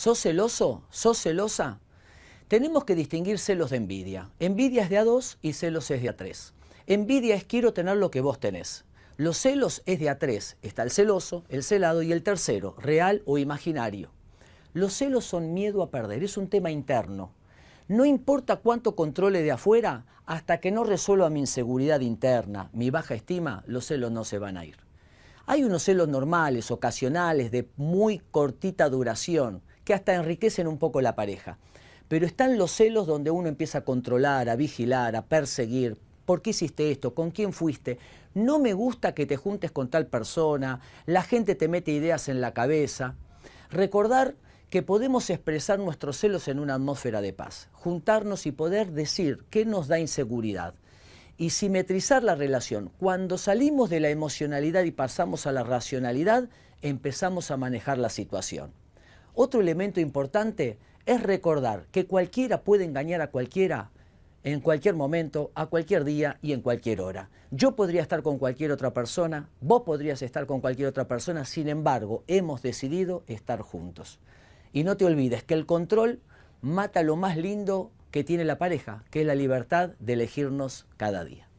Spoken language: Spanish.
¿Sos celoso? ¿Sos celosa? Tenemos que distinguir celos de envidia. Envidia es de a dos y celos es de A3. Envidia es quiero tener lo que vos tenés. Los celos es de A3. Está el celoso, el celado y el tercero, real o imaginario. Los celos son miedo a perder, es un tema interno. No importa cuánto controle de afuera, hasta que no resuelva mi inseguridad interna, mi baja estima, los celos no se van a ir. Hay unos celos normales, ocasionales, de muy cortita duración, que hasta enriquecen un poco la pareja. Pero están los celos donde uno empieza a controlar, a vigilar, a perseguir. ¿Por qué hiciste esto? ¿Con quién fuiste? No me gusta que te juntes con tal persona. La gente te mete ideas en la cabeza. Recordar que podemos expresar nuestros celos en una atmósfera de paz, juntarnos y poder decir qué nos da inseguridad y simetrizar la relación. Cuando salimos de la emocionalidad y pasamos a la racionalidad, empezamos a manejar la situación. Otro elemento importante es recordar que cualquiera puede engañar a cualquiera en cualquier momento, a cualquier día y en cualquier hora. Yo podría estar con cualquier otra persona, vos podrías estar con cualquier otra persona, sin embargo, hemos decidido estar juntos. Y no te olvides que el control mata lo más lindo que tiene la pareja, que es la libertad de elegirnos cada día.